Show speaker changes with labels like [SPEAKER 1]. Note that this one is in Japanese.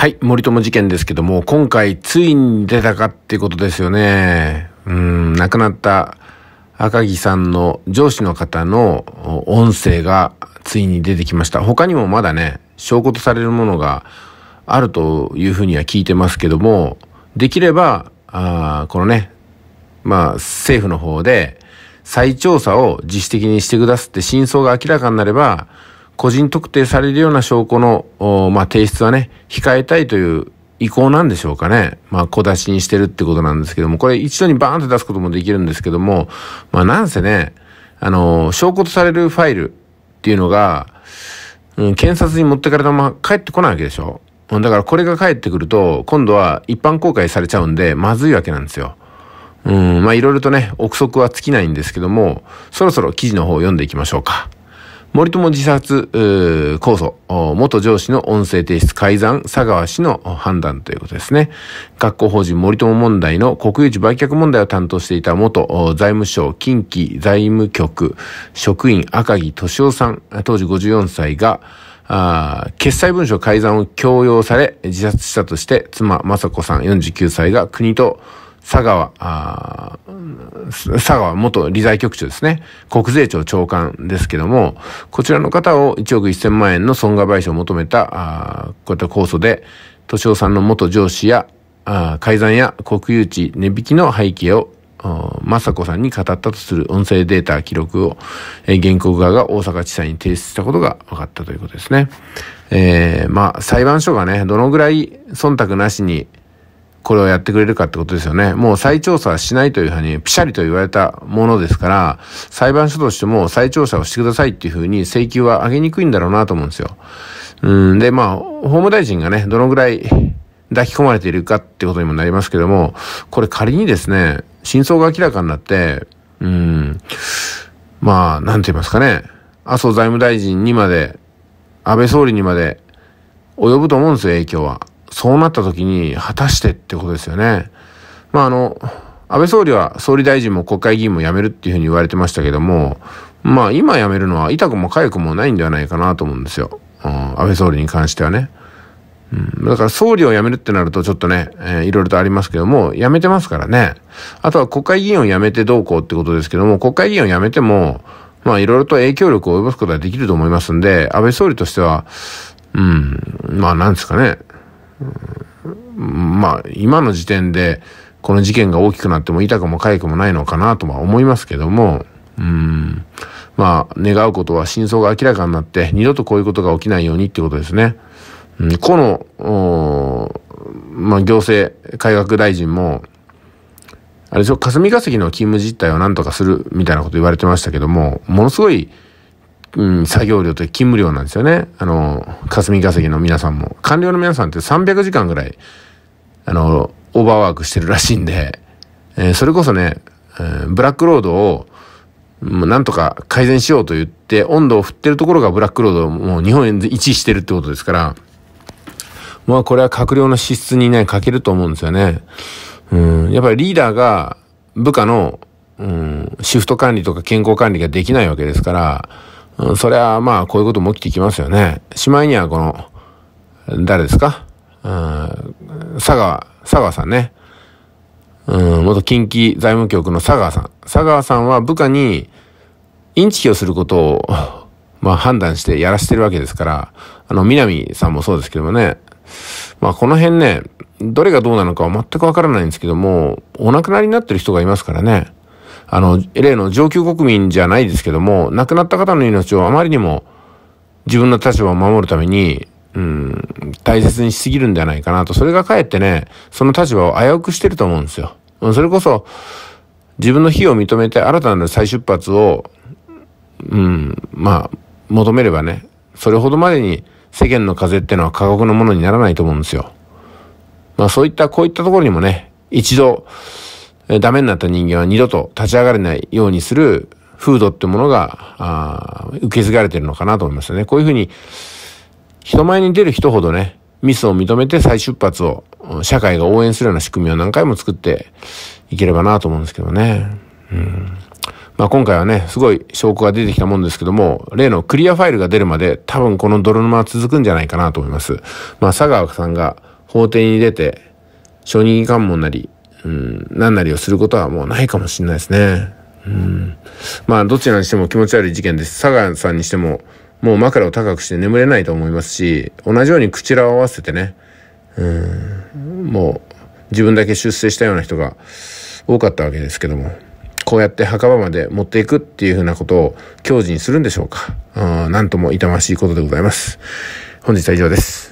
[SPEAKER 1] はい、森友事件ですけども、今回ついに出たかっていうことですよね。うん、亡くなった赤木さんの上司の方の音声がついに出てきました。他にもまだね、証拠とされるものがあるというふうには聞いてますけども、できれば、あこのね、まあ政府の方で再調査を自主的にしてくださって真相が明らかになれば、個人特定されるような証拠の、まあ、提出はね、控えたいという意向なんでしょうかね。まあ、小出しにしてるってことなんですけども、これ一度にバーンと出すこともできるんですけども、まあ、なんせね、あの、証拠とされるファイルっていうのが、うん、検察に持ってかれたまま帰ってこないわけでしょ。だからこれが返ってくると、今度は一般公開されちゃうんで、まずいわけなんですよ。うん、まあいろいろとね、憶測は尽きないんですけども、そろそろ記事の方を読んでいきましょうか。森友自殺控訴、元上司の音声提出改ざん、佐川氏の判断ということですね。学校法人森友問題の国有地売却問題を担当していた元財務省近畿財務局職員赤木俊夫さん、当時54歳が、あ決裁文書改ざんを強要され自殺したとして妻雅子さん49歳が国と佐川、佐川元理財局長ですね。国税庁長官ですけども、こちらの方を1億1000万円の損害賠償を求めた、こういった控訴で、敏夫さんの元上司や、改ざんや国有地値引きの背景を雅子さんに語ったとする音声データ記録を、えー、原告側が大阪地裁に提出したことが分かったということですね。えー、まあ、裁判所がね、どのぐらい忖度なしに、これをやってくれるかってことですよね。もう再調査しないというふうにピシャリと言われたものですから、裁判所としても再調査をしてくださいっていうふうに請求は上げにくいんだろうなと思うんですよ。うん、で、まあ、法務大臣がね、どのぐらい抱き込まれているかってことにもなりますけども、これ仮にですね、真相が明らかになって、うん、まあ、なんて言いますかね、麻生財務大臣にまで、安倍総理にまで及ぶと思うんですよ、影響は。そうなった時に、果たしてってことですよね。まあ、あの、安倍総理は総理大臣も国会議員も辞めるっていうふうに言われてましたけども、まあ今辞めるのは痛くも痒くもないんではないかなと思うんですよ。うん、安倍総理に関してはね。うん、だから総理を辞めるってなるとちょっとね、えー、いろいろとありますけども、辞めてますからね。あとは国会議員を辞めてどうこうってことですけども、国会議員を辞めても、まあいろいろと影響力を及ぼすことができると思いますんで、安倍総理としては、うん、まあなんですかね、まあ、今の時点で、この事件が大きくなっても痛くも痒くもないのかなとは思いますけども、うん。まあ、願うことは真相が明らかになって、二度とこういうことが起きないようにってことですね。うん、この、まあ、行政改革大臣も、あれでしょ、霞が関の勤務実態を何とかするみたいなこと言われてましたけども、ものすごい、うん、作業量と勤務量なんですよね。あの、霞が関の皆さんも。官僚の皆さんって300時間ぐらい、あの、オーバーワークしてるらしいんで、えー、それこそね、えー、ブラックロードを、もうなんとか改善しようと言って、温度を振ってるところがブラックロードをもう日本円で1位してるってことですから、まあこれは閣僚の資質にね、欠けると思うんですよね。うん、やっぱりリーダーが部下の、うん、シフト管理とか健康管理ができないわけですから、うん、それはまあこういうことも起きてきますよね。しまいにはこの、誰ですかうん、佐川、佐川さんね。うん、元近畿財務局の佐川さん。佐川さんは部下にインチキをすることを、まあ判断してやらしてるわけですから、あの、南さんもそうですけどもね、まあこの辺ね、どれがどうなのかは全くわからないんですけども、お亡くなりになってる人がいますからね。あの、例の上級国民じゃないですけども、亡くなった方の命をあまりにも自分の立場を守るために、うん、大切にしすぎるんじゃないかなと。それがかえってね、その立場を危うくしてると思うんですよ。それこそ、自分の非を認めて新たな再出発を、うん、まあ、求めればね、それほどまでに世間の風ってのは過酷なものにならないと思うんですよ。まあそういった、こういったところにもね、一度、ダメになった人間は二度と立ち上がれないようにする風土ってものが、受け継がれてるのかなと思いますよね。こういうふうに、人前に出る人ほどね、ミスを認めて再出発を、社会が応援するような仕組みを何回も作っていければなと思うんですけどね。うん。まあ今回はね、すごい証拠が出てきたもんですけども、例のクリアファイルが出るまで多分この泥沼は続くんじゃないかなと思います。まあ佐川さんが法廷に出て、証人喚問なり、うん、何なりをすることはもうないかもしれないですね。うん、まあ、どちらにしても気持ち悪い事件です。佐賀さんにしても、もう枕を高くして眠れないと思いますし、同じように口らを合わせてね、うん、もう自分だけ出世したような人が多かったわけですけども、こうやって墓場まで持っていくっていうふうなことを矜持にするんでしょうか。うん、なんとも痛ましいことでございます。本日は以上です。